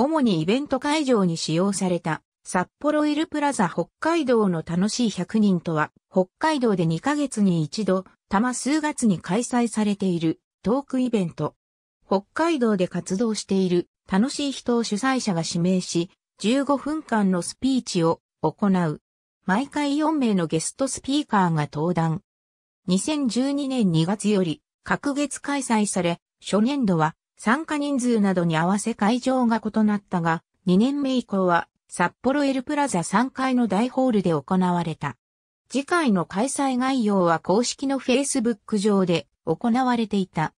主にイベント会場に使用された、札幌イルプラザ北海道の楽しい100人とは、北海道で2ヶ月に一度、多摩数月に開催されているトークイベント。北海道で活動している楽しい人を主催者が指名し、15分間のスピーチを行う。毎回4名のゲストスピーカーが登壇。2012年2月より、各月開催され、初年度は参加人数などに合わせ会場が異なったが、2年目以降は札幌エルプラザ3階の大ホールで行われた。次回の開催概要は公式の Facebook 上で行われていた。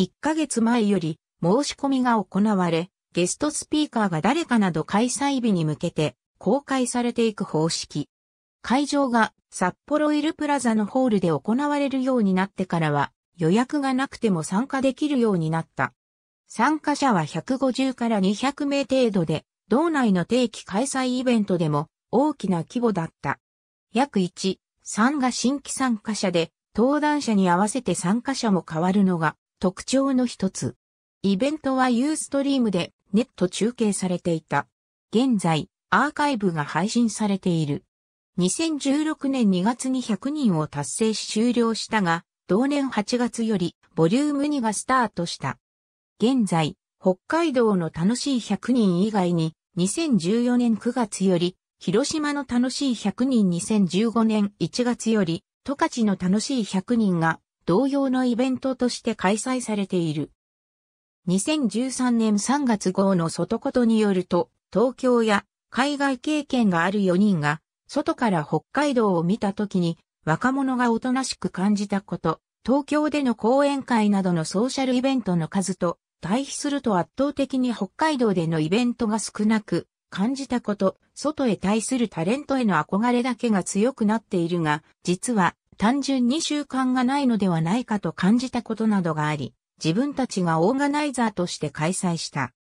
1ヶ月前より申し込みが行われ、ゲストスピーカーが誰かなど開催日に向けて公開されていく方式。会場が札幌エルプラザのホールで行われるようになってからは予約がなくても参加できるようになった。参加者は150から200名程度で、道内の定期開催イベントでも大きな規模だった。約1、3が新規参加者で、登壇者に合わせて参加者も変わるのが特徴の一つ。イベントはユーストリームでネット中継されていた。現在、アーカイブが配信されている。2016年2月に100人を達成し終了したが、同年8月よりボリューム2がスタートした。現在、北海道の楽しい100人以外に、2014年9月より、広島の楽しい100人2015年1月より、十勝の楽しい100人が同様のイベントとして開催されている。2013年3月号の外ことによると、東京や海外経験がある4人が、外から北海道を見た時に、若者がおとなしく感じたこと、東京での講演会などのソーシャルイベントの数と、対比すると圧倒的に北海道でのイベントが少なく、感じたこと、外へ対するタレントへの憧れだけが強くなっているが、実は単純に習慣がないのではないかと感じたことなどがあり、自分たちがオーガナイザーとして開催した。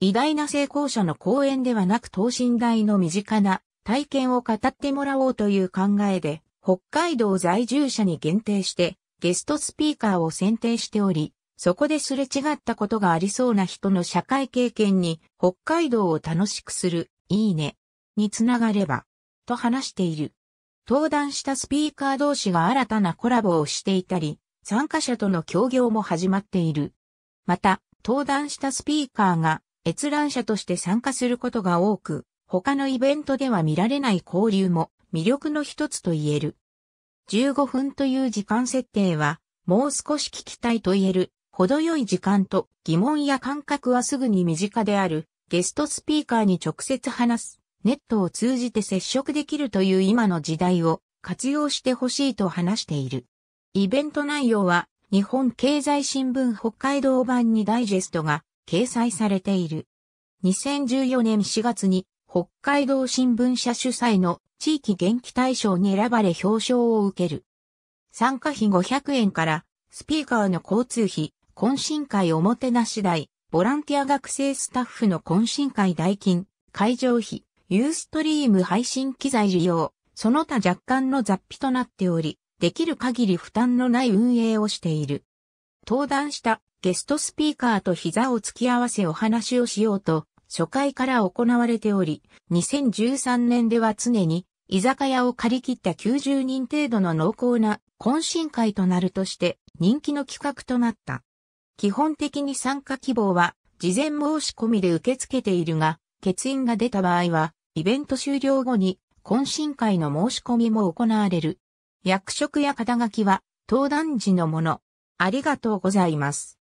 偉大な成功者の講演ではなく等身大の身近な体験を語ってもらおうという考えで、北海道在住者に限定してゲストスピーカーを選定しており、そこですれ違ったことがありそうな人の社会経験に北海道を楽しくする、いいね、につながれば、と話している。登壇したスピーカー同士が新たなコラボをしていたり、参加者との協業も始まっている。また、登壇したスピーカーが閲覧者として参加することが多く、他のイベントでは見られない交流も魅力の一つと言える。15分という時間設定は、もう少し聞きたいと言える程よい時間と疑問や感覚はすぐに身近である、ゲストスピーカーに直接話す、ネットを通じて接触できるという今の時代を活用してほしいと話している。イベント内容は、日本経済新聞北海道版にダイジェストが掲載されている。2014年4月に北海道新聞社主催の地域元気大賞に選ばれ表彰を受ける。参加費500円からスピーカーの交通費、懇親会おもてなし代、ボランティア学生スタッフの懇親会代金、会場費、ユーストリーム配信機材利用、その他若干の雑費となっており、できる限り負担のない運営をしている。登壇したゲストスピーカーと膝を突き合わせお話をしようと、初回から行われており、2013年では常に居酒屋を借り切った90人程度の濃厚な懇親会となるとして人気の企画となった。基本的に参加希望は事前申し込みで受け付けているが、欠員が出た場合は、イベント終了後に懇親会の申し込みも行われる。役職や肩書きは、登壇時のもの。ありがとうございます。